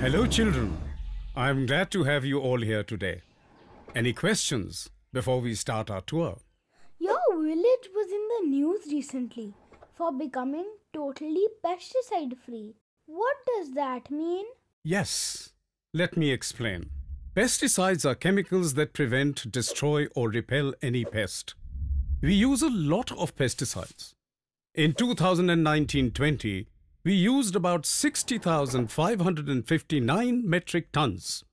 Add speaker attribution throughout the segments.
Speaker 1: Hello, children. I am glad to have you all here today. Any questions before we start our tour? Your village was in the news recently for becoming totally pesticide free. What does that mean? Yes. Let me explain. Pesticides are chemicals that prevent, destroy, or repel any pest. We use a lot of pesticides. In 2019 20, we used about 60,559 metric tons.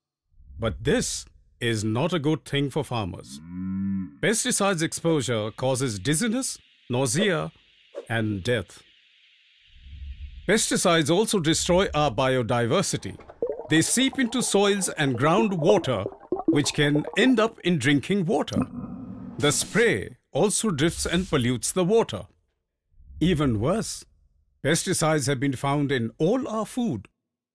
Speaker 1: But this is not a good thing for farmers. Pesticides exposure causes dizziness, nausea, and death. Pesticides also destroy our biodiversity. They seep into soils and groundwater, which can end up in drinking water. The spray also drifts and pollutes the water. Even worse, Pesticides have been found in all our food,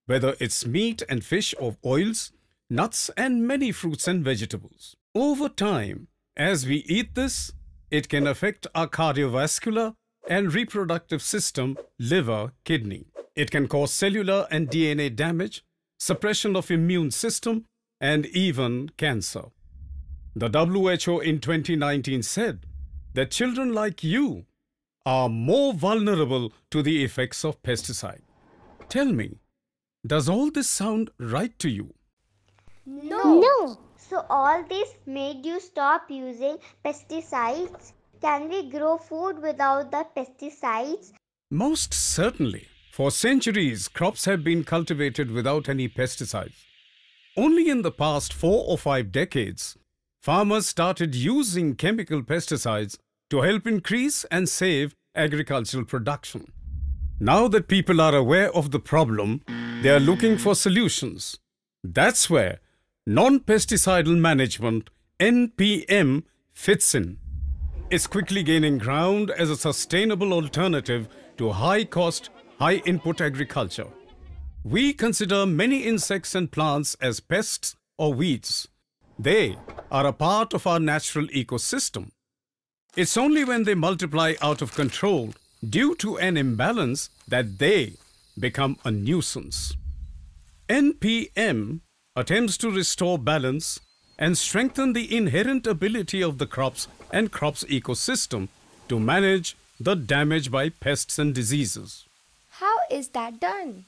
Speaker 1: whether it's meat and fish or oils, nuts and many fruits and vegetables. Over time, as we eat this, it can affect our cardiovascular and reproductive system, liver, kidney. It can cause cellular and DNA damage, suppression of immune system, and even cancer. The WHO in 2019 said that children like you are more vulnerable to the effects of pesticide. Tell me, does all this sound right to you? No. No. So all this made you stop using pesticides? Can we grow food without the pesticides? Most certainly. For centuries, crops have been cultivated without any pesticides. Only in the past four or five decades, farmers started using chemical pesticides to help increase and save agricultural production. Now that people are aware of the problem, they are looking for solutions. That's where non-pesticidal management, NPM, fits in. It's quickly gaining ground as a sustainable alternative to high-cost, high-input agriculture. We consider many insects and plants as pests or weeds. They are a part of our natural ecosystem. It's only when they multiply out of control due to an imbalance that they become a nuisance. NPM attempts to restore balance and strengthen the inherent ability of the crops and crops ecosystem to manage the damage by pests and diseases. How is that done?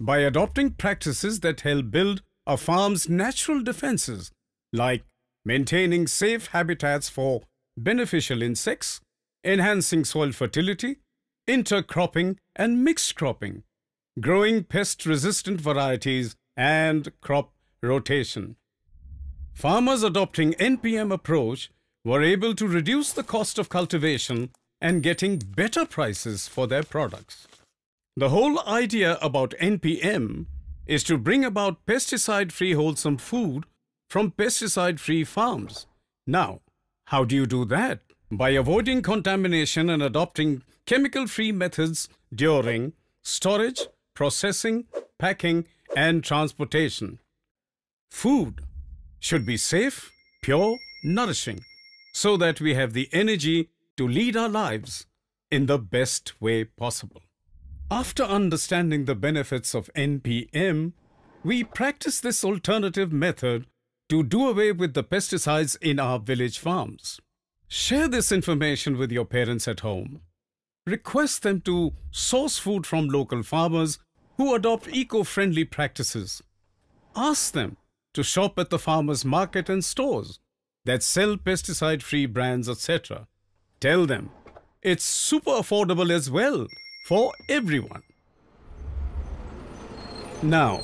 Speaker 1: By adopting practices that help build a farm's natural defenses, like maintaining safe habitats for beneficial insects, enhancing soil fertility, intercropping and mixed cropping, growing pest-resistant varieties and crop rotation. Farmers adopting NPM approach were able to reduce the cost of cultivation and getting better prices for their products. The whole idea about NPM is to bring about pesticide-free wholesome food from pesticide-free farms. Now, how do you do that? By avoiding contamination and adopting chemical-free methods during storage, processing, packing, and transportation. Food should be safe, pure, nourishing, so that we have the energy to lead our lives in the best way possible. After understanding the benefits of NPM, we practice this alternative method to do away with the pesticides in our village farms. Share this information with your parents at home. Request them to source food from local farmers who adopt eco-friendly practices. Ask them to shop at the farmers market and stores that sell pesticide-free brands, etc. Tell them it's super affordable as well for everyone. Now,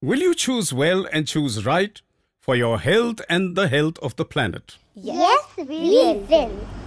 Speaker 1: will you choose well and choose right for your health and the health of the planet. Yes, we will.